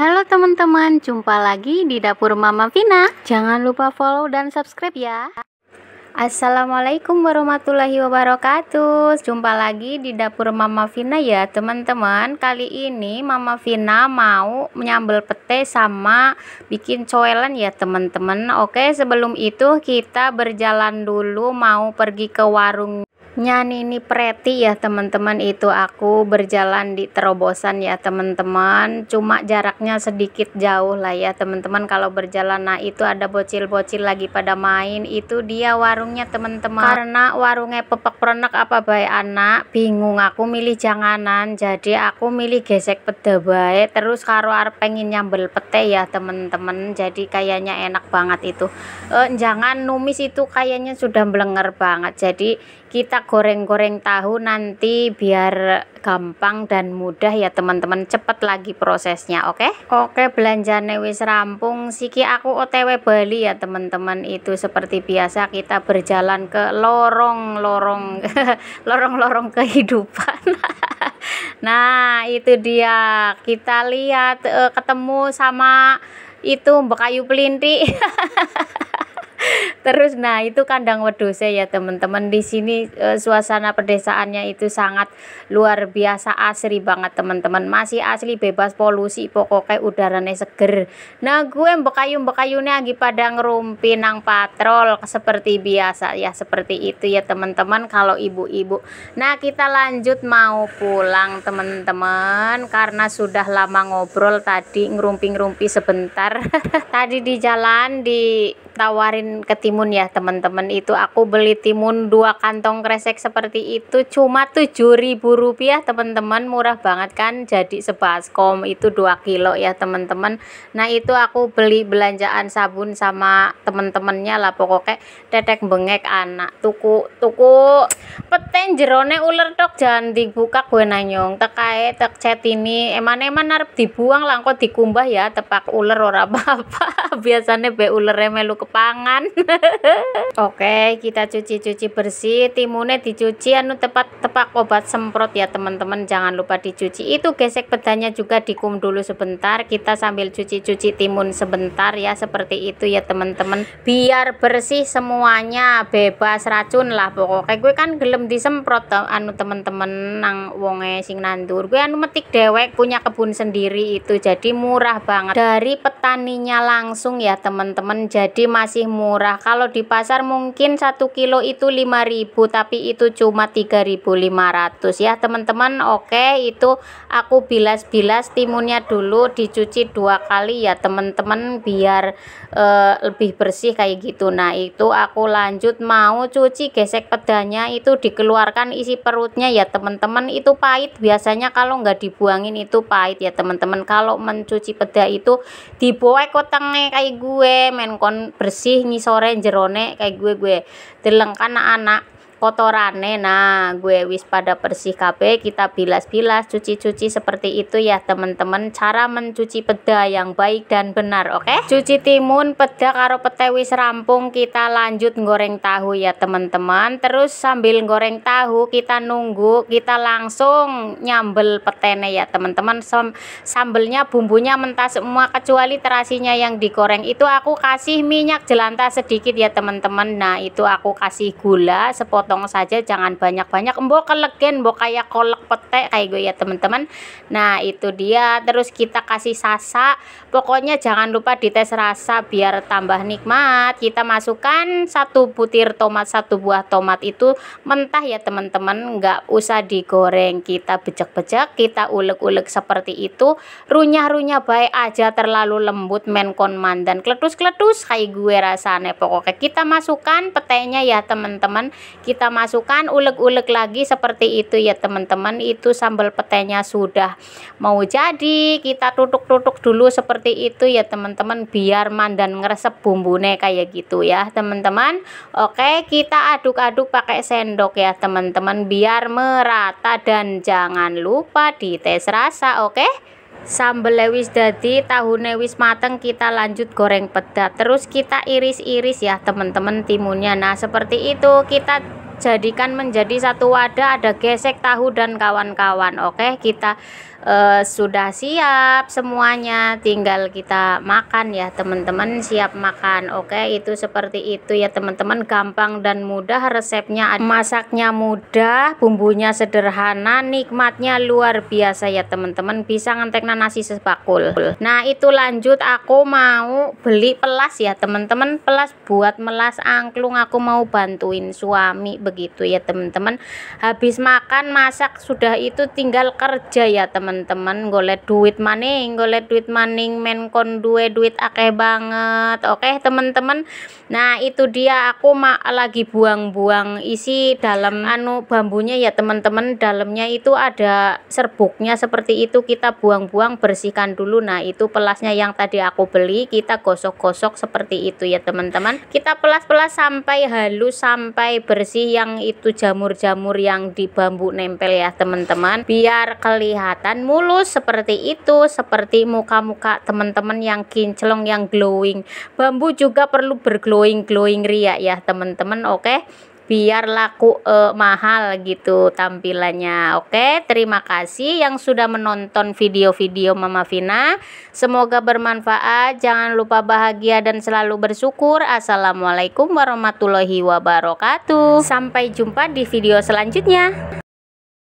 Halo teman-teman, jumpa lagi di dapur Mama Vina. Jangan lupa follow dan subscribe ya. Assalamualaikum warahmatullahi wabarakatuh. Jumpa lagi di dapur Mama Vina ya, teman-teman. Kali ini Mama Vina mau nyambel pete sama bikin coelan ya, teman-teman. Oke, sebelum itu kita berjalan dulu mau pergi ke warung ini Preti ya teman-teman itu aku berjalan di terobosan ya teman-teman cuma jaraknya sedikit jauh lah ya teman-teman kalau berjalan nah itu ada bocil-bocil lagi pada main itu dia warungnya teman-teman karena warungnya pepek perenak apa baik anak bingung aku milih janganan jadi aku milih gesek peda baik terus karo ar pengen nyambel pete ya teman-teman jadi kayaknya enak banget itu e, jangan numis itu kayaknya sudah belenger banget jadi kita goreng-goreng tahu nanti biar gampang dan mudah ya teman-teman cepet lagi prosesnya oke okay? oke okay, belanjane wis rampung siki aku otw Bali ya teman-teman itu seperti biasa kita berjalan ke lorong-lorong lorong-lorong kehidupan nah itu dia kita lihat uh, ketemu sama itu bekayu pelinti Terus nah itu kandang wedose ya teman-teman di sini eh, suasana pedesaannya itu sangat luar biasa asri banget teman-teman. Masih asli bebas polusi pokoknya udaranya seger. Nah gue yang mbekayu-mbekayune lagi pada ngerumpi nang patrol seperti biasa ya seperti itu ya teman-teman kalau ibu-ibu. Nah kita lanjut mau pulang teman-teman karena sudah lama ngobrol tadi ngerumpi-ngerumpi sebentar. tadi di jalan ditawarin ketiga timun ya teman-teman itu aku beli timun dua kantong kresek seperti itu cuma tujuh ribu rupiah teman-teman murah banget kan jadi sebaskom itu dua kilo ya teman-teman nah itu aku beli belanjaan sabun sama teman-temannya lah pokoknya tetek bengek anak tuku tuku peten jerone ular tok jangan dibuka gue nanyong tekae tek cet ini emane eman harus dibuang langko dikumbah ya tepak ular ora apa-apa biasanya be ular melu kepangan oke kita cuci-cuci bersih timunnya dicuci anu tepat tepak obat semprot ya teman-teman jangan lupa dicuci itu gesek pedanya juga dikum dulu sebentar kita sambil cuci-cuci timun sebentar ya seperti itu ya teman-teman biar bersih semuanya bebas racun lah pokoknya gue kan gelem disemprot anu temen-temen nang wonge sing nandur gue anu metik dewek punya kebun sendiri itu jadi murah banget dari petaninya langsung ya temen-temen jadi masih murah kalau di pasar mungkin satu kilo itu 5000 tapi itu cuma 3500 ya teman-teman oke itu aku bilas-bilas timunnya dulu dicuci dua kali ya teman-teman biar uh, lebih bersih kayak gitu nah itu aku lanjut mau cuci gesek pedanya itu itu dikeluarkan isi perutnya ya teman-teman itu pahit biasanya kalau nggak dibuangin itu pahit ya teman-teman kalau mencuci peda itu dibawa kotengnya kayak gue menkon bersih sore jerone kayak gue gue dilengkan anak-anak kotorane nah gue wis pada bersih kape, kita bilas-bilas cuci-cuci seperti itu ya teman-teman cara mencuci peda yang baik dan benar oke okay? cuci timun peda karo pete wis rampung kita lanjut goreng tahu ya teman-teman terus sambil goreng tahu kita nunggu kita langsung nyambel petene ya teman-teman sambelnya bumbunya mentah semua kecuali terasinya yang digoreng itu aku kasih minyak jelanta sedikit ya teman-teman nah itu aku kasih gula sepot potong saja jangan banyak-banyak mbok kelegen mbok kayak kolek pete kayak gue ya teman-teman nah itu dia terus kita kasih sasa pokoknya jangan lupa dites rasa biar tambah nikmat kita masukkan satu butir tomat satu buah tomat itu mentah ya teman-teman nggak usah digoreng kita bejek-bejek kita ulek-ulek seperti itu runyah-runyah baik aja terlalu lembut menkon mandan kletus-kletus kayak gue rasanya pokoknya kita masukkan petainya ya teman-teman kita kita masukkan ulek-ulek lagi seperti itu ya teman-teman itu sambal petenya sudah mau jadi kita tutup-tutup dulu seperti itu ya teman-teman biar mandan ngeresep bumbunya kayak gitu ya teman-teman oke kita aduk-aduk pakai sendok ya teman-teman biar merata dan jangan lupa dites rasa oke sambel lewis dadi tahu lewis mateng kita lanjut goreng pedas. terus kita iris-iris ya teman-teman timunnya nah seperti itu kita jadikan menjadi satu wadah ada gesek tahu dan kawan-kawan oke kita uh, sudah siap semuanya tinggal kita makan ya teman-teman siap makan oke itu seperti itu ya teman-teman gampang dan mudah resepnya masaknya mudah bumbunya sederhana nikmatnya luar biasa ya teman-teman bisa ngentekna nasi sebakul nah itu lanjut aku mau beli pelas ya teman-teman pelas buat melas angklung aku mau bantuin suami begitu ya teman-teman habis makan masak sudah itu tinggal kerja ya teman teman teman-teman golet duit maning golet duit maning menkon duwe duit akeh banget oke okay, teman-teman nah itu dia aku mak lagi buang-buang isi dalam anu bambunya ya teman-teman dalamnya itu ada serbuknya seperti itu kita buang-buang bersihkan dulu nah itu pelasnya yang tadi aku beli kita gosok-gosok seperti itu ya teman-teman kita pelas-pelas sampai halus sampai bersih yang itu jamur-jamur yang di bambu nempel ya teman-teman biar kelihatan mulus seperti itu seperti muka-muka teman-teman yang kinclong yang glowing bambu juga perlu berglowing glowing ria ya teman-teman oke biar laku eh, mahal gitu tampilannya. Oke, terima kasih yang sudah menonton video-video Mama Vina. Semoga bermanfaat. Jangan lupa bahagia dan selalu bersyukur. Assalamualaikum warahmatullahi wabarakatuh. Sampai jumpa di video selanjutnya.